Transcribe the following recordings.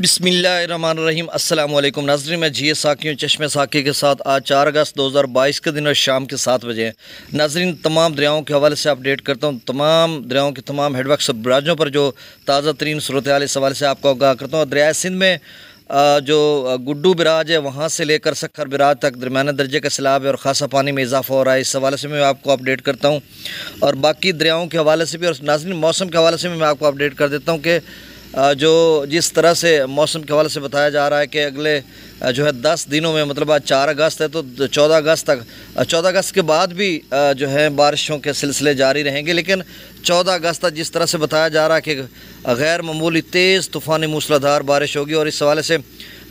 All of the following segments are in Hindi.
बिसमीम अल्लाम नाजरी मैं जी साकी हूँ चश्मे साकी के साथ आज चार अगस्त 2022 के दिन और शाम के सात बजे नाजरीन तमाम दरियाओं के हवाले से अपडेट करता हूँ तमाम दरियाओं के तमाम हेडवर्क सबराजों पर जो ताज़ा तरीन सूरत हाल इस हवाले से आपको आगाह करता हूँ और दरिया सिंध में जो गुड्डू बराज है वहाँ से लेकर सखर बराज तक दरमियाना दर्जे का सैलाब है और ख़ासा पानी में इजाफा हो रहा है इस हवाले से मैं आपको अपडेट करता हूँ और बाकी दरियाओं के हवाले से भी और नाजरीन मौसम के हवाले से भी मैं आपको अपडेट कर देता हूँ कि जो जिस तरह से मौसम के हवाले से बताया जा रहा है कि अगले जो है दस दिनों में मतलब आज चार अगस्त है तो चौदह अगस्त तक चौदह अगस्त के बाद भी जो है बारिशों के सिलसिले जारी रहेंगे लेकिन चौदह अगस्त तक जिस तरह से बताया जा रहा है कि गैर मामूली तेज़ तूफ़ानी मूसलाधार बारिश होगी और इस हवाले से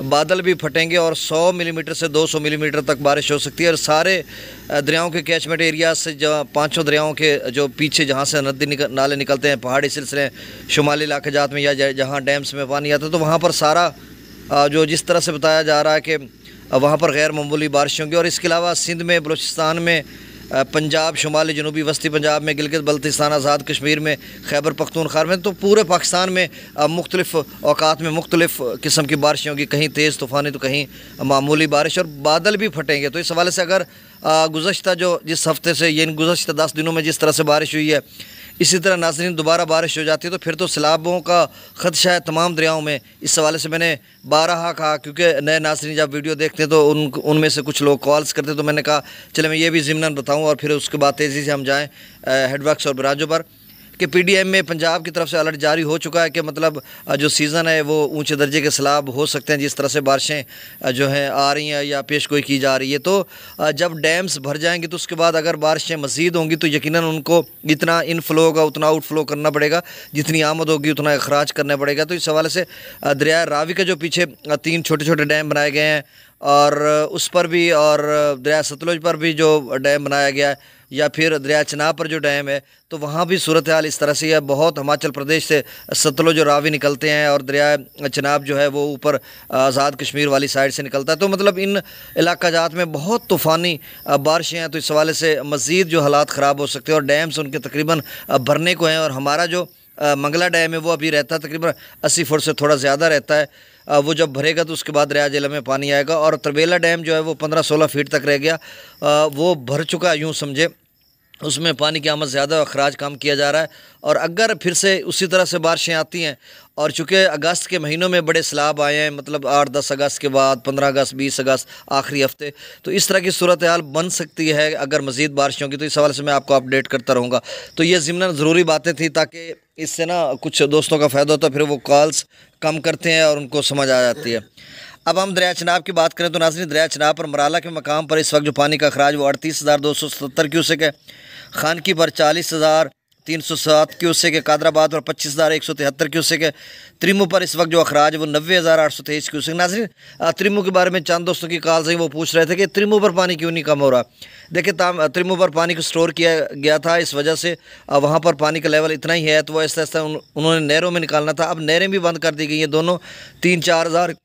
बादल भी फटेंगे और 100 मिलीमीटर से 200 मिलीमीटर तक बारिश हो सकती है और सारे दरियाओं के कैचमेंट एरियाज से जहाँ पाँचों दरियाओं के जो पीछे जहाँ से नदी निकल, नाले निकलते हैं पहाड़ी सिलसिले शुमाली इलाके जात में या जहाँ डैम्स में पानी आता है तो वहाँ पर सारा जो जिस तरह से बताया जा रहा है कि वहाँ पर गैर मामूली बारिश होंगी और इसके अलावा सिंध में बलूचिस्तान में पंजाब शुमाली जनूबी वस्ती पंजाब में गिलगित बल्तिस्तान आज़ाद कश्मीर में खैबर पखतूनख्वार में तो पूरे पाकिस्तान में मुख्तलिफ़ अवकात में मुख्तलिफ़ किस्म की बारिशें होंगी कहीं तेज़ तूफ़ानी तो कहीं मामूली बारिश और बादल भी फटेंगे तो इस हवाले से अगर गुजशत जो जिस हफ्ते से यानी गुज्त दस दिनों में जिस तरह से बारिश हुई है इसी तरह नाजरीन दोबारा बारिश हो जाती है तो फिर तो सैलाबों का ख़दशा है तमाम दरियाओं में इस हवाले से मैंने बारहा कहा क्योंकि नए नाजरीन जब वीडियो देखते हैं तो उन उनमें से कुछ लोग कॉल्स करते तो मैंने कहा चले मैं ये भी ज़िमन बताऊँ और फिर उसके बाद तेज़ी से हम जाएँ हेडवर्कस और ब्रांचों पर कि पीडीएम में पंजाब की तरफ से अलर्ट जारी हो चुका है कि मतलब जो सीज़न है वो ऊंचे दर्जे के सैलाब हो सकते हैं जिस तरह से बारिशें जो हैं आ रही हैं या पेश गोई की जा रही है तो जब डैम्स भर जाएंगे तो उसके बाद अगर बारिशें मज़ीद होंगी तो यकीन उनको जितना इन फ्लो होगा उतना आउट फ्लो करना पड़ेगा जितनी आमद होगी उतना अखराज करना पड़ेगा तो इस हवाले से दरिया रावी के जो पीछे तीन छोटे छोटे डैम बनाए गए हैं और उस पर भी और दरिया सतलुज पर भी जो डैम बनाया गया है या फिर दरिया चनाब पर जो डैम है तो वहाँ भी सूरत हाल इस तरह से है बहुत हिमाचल प्रदेश से सतलो जो रावी निकलते हैं और दरिया चनाब जो है वो ऊपर आज़ाद कश्मीर वाली साइड से निकलता है तो मतलब इन इलाकाजात में बहुत तूफ़ानी बारिशें हैं तो इस हवाले से मज़ीद जो हालात ख़राब हो सकते हैं और डैम्स उनके तकरीबन भरने को हैं और हमारा जो मंगला डैम है वो अभी रहता है तकरीबन अस्सी फुट से थोड़ा ज़्यादा रहता है वो जब भरेगा तो उसके बाद रिया जिले में पानी आएगा और तरबेला डैम जो है वो पंद्रह सोलह फीट तक रह गया वो भर चुका यूँ समझे उसमें पानी की आमद ज़्यादा और अखराज कम किया जा रहा है और अगर फिर से उसी तरह से बारिशें आती हैं और चूँकि अगस्त के महीनों में बड़े सैलाब आए हैं मतलब आठ दस अगस्त के बाद पंद्रह अगस्त बीस अगस्त आखिरी हफ्ते तो इस तरह की सूरत हाल बन सकती है अगर मज़ीद बारिशों की तो इस हवाले से मैं आपको अपडेट करता रहूँगा तो ये ज़मन ज़रूरी बातें थी ताकि इससे ना कुछ दोस्तों का फ़ायदा होता है फिर वो कॉल्स कम करते हैं और उनको समझ आ जाती है अब हम दरिया चनाब की बात करें तो नाजरी दरिया चनाब और मराला के मकाम पर इस वक्त जो पानी का अखराज वो अड़तीस हज़ार दो सौ सत्तर क्यूसेक है खानकी पर चालीस हज़ार तीन सौ सात क्यूसेक है कादराबाद पर पच्चीस हज़ार एक सौ तिहत्तर क्यूसेक है त्रिमू पर इस वक्त जो अखराज वो नब्बे हज़ार आठ सौ तेईस क्यूसेक नाजरी त्रिमू के बारे में चंद दोस्तों की कॉल से वो पूछ रहे थे कि त्रिमू पर पानी क्यों नहीं कम हो रहा देखिए ताम त्रिमू पर पानी को स्टोर किया गया था इस वजह से वहाँ पर पानी का लेवल इतना ही है तो वह ऐसा ऐसा उन्होंने नहरों में निकालना था अब नहरें भी बंद कर दी गई हैं दोनों तीन चार हज़ार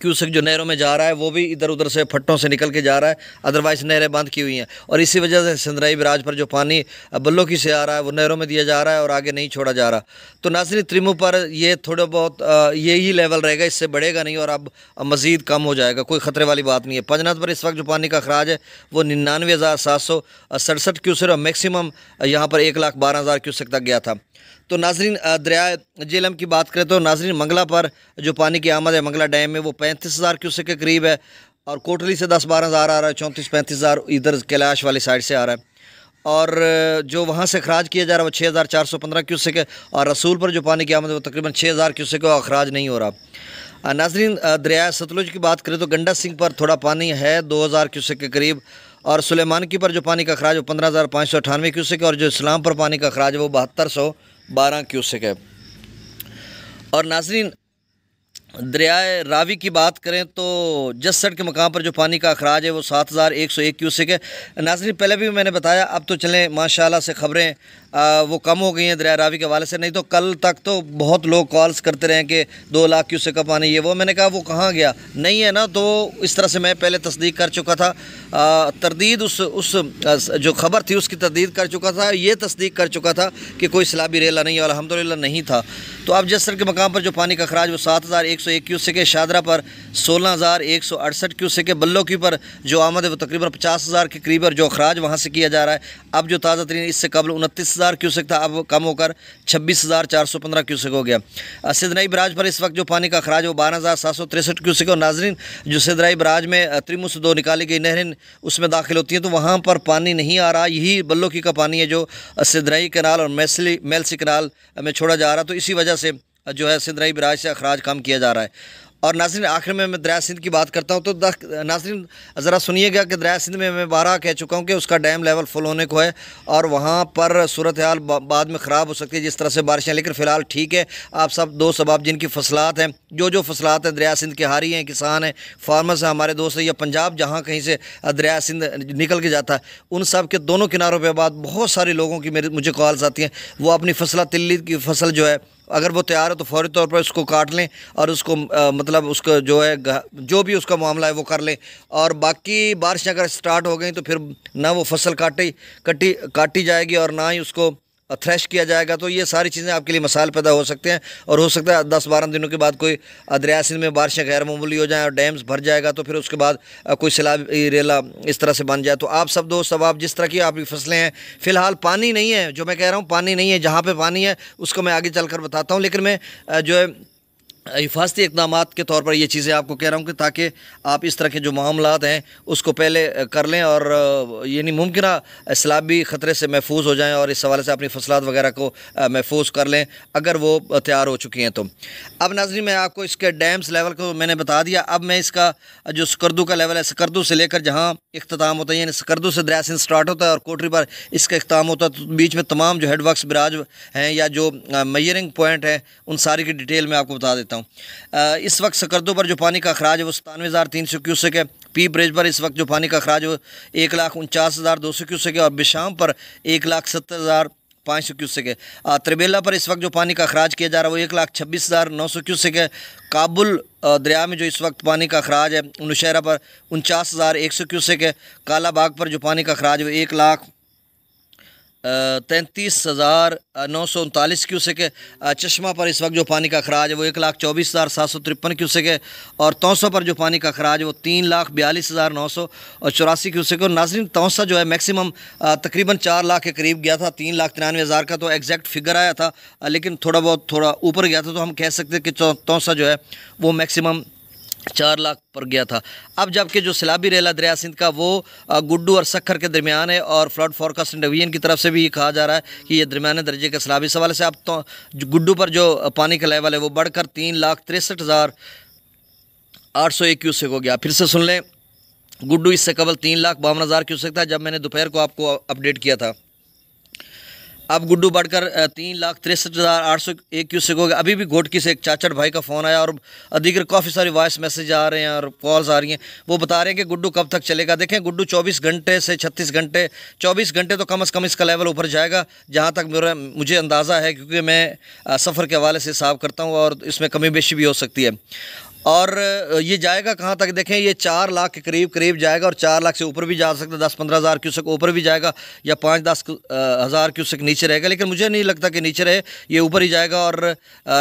क्यूसक जो नहरों में जा रहा है वो भी इधर उधर से फट्टों से निकल के जा रहा है अदरवाइज नहरें बंद की हुई हैं और इसी वजह से सिंधराई बराज पर जो पानी बल्लों की से आ रहा है वो नहरों में दिया जा रहा है और आगे नहीं छोड़ा जा रहा तो नासरी त्रिमू पर ये थोड़ा बहुत यही लेवल रहेगा इससे बढ़ेगा नहीं और अब मज़ीद कम हो जाएगा कोई ख़तरे वाली बात नहीं है पंजनाथ पर इस वक्त जो पानी का अखराज है वो निन्यानवे हज़ार सात सौ सड़सठ क्यूसर और मैक्सिमम यहाँ पर एक लाख बारह हज़ार क्यूसक तक गया था तो नाजरीन दरिया जेलम की बात करें तो नाजरीन मंगला पर जो पानी की आमद है मंगला डैम में वो पैंतीस हज़ार क्यूसेक के करीब है और कोटली से दस बारह हज़ार आ रहा है चौंतीस पैंतीस हज़ार इधर कैलाश वाली साइड से आ रहा है और जो वहाँ से अखराज किया जा रहा है वो छः हज़ार चार सौ पंद्रह क्यूसेक है और रसूल पर जो पानी की आमद है वो तकरीबन छः हज़ार क्यूसेक और अखराज नहीं हो रहा नाजरीन दरिया सतलुज की बात करें तो गंडा सिंह पर थोड़ा पानी है दो हज़ार क्यूसेक के करीब और सुलेमान की पर जो पानी का अखराज वो पंद्रह हज़ार पाँच सौ अठानवे क्यूसेक और जो इस्लाम पर पानी का खराज वो बहत्तर सौ बारह क्यूसिक है और नाजरीन दरियाए रावी की बात करें तो जसट के मकाम पर जो पानी का अखराज है वो सात हज़ार एक सौ एक क्यूसिक है नाजरी पहले भी मैंने बताया अब तो चलें माशाल्लाह से ख़बरें वो कम हो गई हैं दरिया रावी के हवाले से नहीं तो कल तक तो बहुत लोग कॉल्स करते रहे कि दो लाख क्यूसिक का पानी ये वो मैंने कहा वो कहाँ गया नहीं है ना तो इस तरह से मैं पहले तस्दीक कर चुका था तरदीद उस उस जो ख़बर थी उसकी तरदीद कर चुका था ये तस्दीक कर चुका था कि कोई सलाबी रेला नहीं है अलहमदिल्ला नहीं था तो अब जसर के मकाम पर जो पानी का अखराज वो सात हज़ार एक 101 क्यूसे के शादरा पर सोलह हज़ार एक सौ अड़सठ क्यूसे के पर जो आमद है वो तकरीबन पचास हज़ार के करीब और जो अखराज वहाँ से किया जा रहा है अब जो ताज़ा तरीन इससे कबल उनतीस हज़ार क्यूसेक था अब कम होकर छब्बीस हज़ार चार सौ पंद्रह क्यूसेक हो गया सिदनाई बराज पर इस वक्त जो पानी का अखराज वो बारह हज़ार सात सौ तिरसठ क्यूसेक और नाजरीन जो सिदनाई बराज में से दो निकाली गई नहरें उसमें दाखिल होती हैं तो वहाँ पर पानी नहीं आ रहा यही बल्लोकी का पानी है जो सिदनाई कनाल और मैसली मेलसी कनाल में छोड़ा जा रहा तो इसी वजह से जो है सिंधराई बराज से अखराज कम किया जा रहा है और नाजरन आखिर में मैं दरिया सिंध की बात करता हूँ तो नाजरन ज़रा सुनिएगा कि दरिया सिंध में मैं बारह कह चुका हूँ कि उसका डैम लेवल फुल होने को है और वहाँ पर सूरत हाल बाद में ख़राब हो सकती है जिस तरह से बारिशें लेकिन फ़िलहाल ठीक है आप सब दोस्त सबाब जिनकी फसलात हैं जो जो फसलात हैं दरिया सिंध के हारी हैं किसान हैं फार्मर्स हैं हमारे दोस्त हैं या पंजाब जहाँ कहीं से दरिया सिंध निकल के जाता है उन सब के दोनों किनारों पर बाद बहुत सारे लोगों की मेरे मुझे कॉल्स आती हैं वो अपनी फसला तिल्ली की फसल जो है अगर वो तैयार है तो फौरी तौर पर उसको काट लें और उसको आ, मतलब उसको जो है जो भी उसका मामला है वो कर लें और बाकी बारिश अगर स्टार्ट हो गई तो फिर ना वो फसल काटी कटी काटी जाएगी और ना ही उसको थ्रेश किया जाएगा तो ये सारी चीज़ें आपके लिए मसाल पैदा हो सकते हैं और हो सकता है दस बारह दिनों के बाद कोई दरिया सिंध में बारिशें गैर मामूली हो जाएँ और डैम्स भर जाएगा तो फिर उसके बाद कोई सैलाब रेला इस तरह से बन जाए तो आप सब दोस्त अब आप जिस तरह की आपकी फसलें हैं फ़िलहाल पानी नहीं है जो मैं कह रहा हूँ पानी नहीं है जहाँ पर पानी है उसको मैं आगे चल कर बताता हूँ लेकिन मैं जो है हिफाजती इकदाम के तौर पर ये चीज़ें आपको कह रहा हूँ कि ताकि आप इस तरह के जो मामला हैं उसको पहले कर लें और यानी मुमकिन सैलाब भी ख़तरे से महफूज हो जाएँ और इस हवाले से अपनी फसलात वगैरह को महफूज कर लें अगर वो तैयार हो चुकी हैं तो अब नाजरी मैं आपको इसके डैम्स लेवल को मैंने बता दिया अब मैं इसका जो सकर्दू का लेवल है सकर्दू से लेकर जहाँ अख्ताम होता है यानी सकर्दू से दरियासिन स्टार्ट होता है और कोटरी पर इसका अख्ताम होता है तो बीच में तमाम जो हेडवर्कस बराज हैं या जो मैयरिंग पॉइंट हैं उन सारी की डिटेल मैं आपको बता देता देता हूँ इस वक्त सकरदों पर जो पानी का अखराज है वो सतानवे हज़ार तीन सौ क्यूसक है पी ब्रिज पर इस वक्त जो पानी का अखराज है वो एक लाख उनचास हज़ार दो सौ क्यूसक है और बिशाम पर एक लाख सत्तर हज़ार पाँच सौ क्यूसेक है त्रिबेला पर इस वक्त जो पानी का अखराज किया जा रहा है वो एक लाख छब्बीस हज़ार नौ सौ क्यूसेक है काबुल दरिया में जो इस वक्त पानी का अखराज है नौशहरा पर उनचास हज़ार एक सौ क्यूसेक है काला बाग पर जो पानी का अखराज है वो एक लाख तैंतीस हज़ार नौ सौ उनतालीस क्यूसेक चश्मा पर इस वक्त जो पानी का खराज है वो एक लाख चौबीस हज़ार सात सौ तिरपन क्यूसेक है और तोसा पर जो पानी का खराज है वो तीन लाख बयालीस हज़ार नौ सौ और चौरासी क्यूसेक और नाजरीन तोसा जो है मैक्सिमम तकरीबन चार लाख के करीब गया था तीन लाख तिरानवे हज़ार का तो एग्जैक्ट फिगर आया था लेकिन थोड़ा बहुत थोड़ा ऊपर गया था तो हम कह सकते कि तोसा जो है वो मैक्सिमम चार लाख पर गया था अब जबकि जो सिलाबी रेला दरिया सिंध का वो गुड्डू और सखर के दरमियान है और फ्लड फॉरकास्ट डिवीजन की तरफ से भी कहा जा रहा है कि ये दरमिया दर्जे के सिलाबी इस हवाले से अब तो गुड्डू पर जो पानी का लेवल है वो बढ़कर तीन लाख तिरसठ हज़ार आठ सौ एक क्यूसेक हो गया फिर से सुन लें गुड्डू इससे कबल तीन लाख बावन हज़ार क्यूसेक था जब मैंने दोपहर को आपको अपडेट किया था अब गुड्डू बढ़कर तीन लाख तिरसठ हज़ार आठ सौ एक क्यूसिक हो गया अभी भी घोटकी से एक चाचड़ भाई का फ़ोन आया और दीगर काफ़ी सारी वॉइस मैसेज आ रहे हैं और कॉल्स आ रही हैं वो बता रहे हैं कि गुड्डू कब तक चलेगा देखें गुड्डू चौबीस घंटे से छत्तीस घंटे चौबीस घंटे तो कम अज़ कम इसका लेवल ऊपर जाएगा जहाँ तक मेरा मुझे अंदाज़ा है क्योंकि मैं सफ़र के हवाले से हिसाब करता हूँ और इसमें कमी बेशी भी हो सकती है और ये जाएगा कहाँ तक देखें ये चार लाख के करीब करीब जाएगा और चार लाख से ऊपर भी जा सकता है दस पंद्रह हज़ार क्यूसक ऊपर भी जाएगा या पाँच दस हज़ार क्यूसक नीचे रहेगा लेकिन मुझे नहीं लगता कि नीचे रहे ये ऊपर ही जाएगा और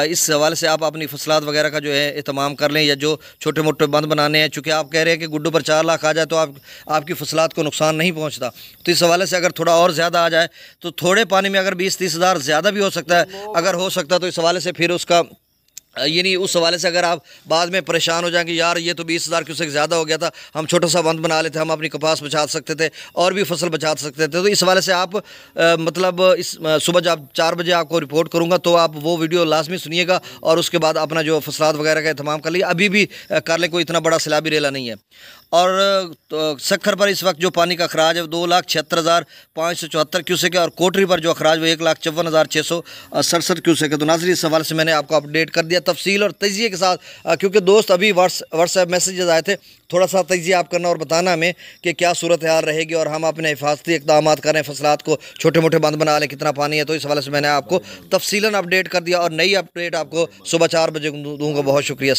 इस हवाले से आप अपनी फसलात वगैरह का जो है इतमाम कर लें या जो छोटे मोटे बंद बनाने हैं चूँकि आप कह रहे हैं कि गुड्डू पर चार लाख आ जाए तो आप आपकी फसलात को नुकसान नहीं पहुँचता तो इस हवाले से अगर थोड़ा और ज़्यादा आ जाए तो थोड़े पानी में अगर बीस तीस हज़ार ज़्यादा भी हो सकता है अगर हो सकता है तो इस हवाले से फिर उसका यानी उस हवाले से अगर आप बाद में परेशान हो जाएंगे यार ये तो बीस हज़ार क्यूसेक ज़्यादा हो गया था हम छोटा सा बंद बना लेते हम अपनी कपास बचा सकते थे और भी फसल बचा सकते थे तो इस हवाले से आप आ, मतलब इस सुबह जब चार बजे आपको रिपोर्ट करूँगा तो आप वो वीडियो लाजमी सुनिएगा और उसके बाद अपना जो फसलात वगैरह का अहतमाम कर लिए अभी भी कर ले कोई इतना बड़ा सैलाबी रेला नहीं है और तो सखर पर इस वक्त जो पानी का अखराज है दो लाख छिहत्तर हज़ार पाँच सौ चौहत्तर क्यूसेक है और कोटरी पर जो अखराज वो एक लाख चौवन हज़ार छः सौ सड़सठ क्यूसेक है तो नाजरी इस हवाले से मैंने आपको अपडेट कर दिया तफसील और तजिए के साथ क्योंकि दोस्त अभी वाट्स व्हाट्सएप मैसेजेस आए थे थोड़ा सा तजिया आप करना और बताना हमें कि क्या सूरत हाल रहेगी और हम अपने हिफाजती इकदाम करें फसलात को छोटे मोटे बंद बना लें कितना पानी है तो इस हवाले से मैंने आपको तफसीला अपडेट कर दिया और नई अपडेट आपको सुबह चार बजे दूँगा बहुत शुक्रिया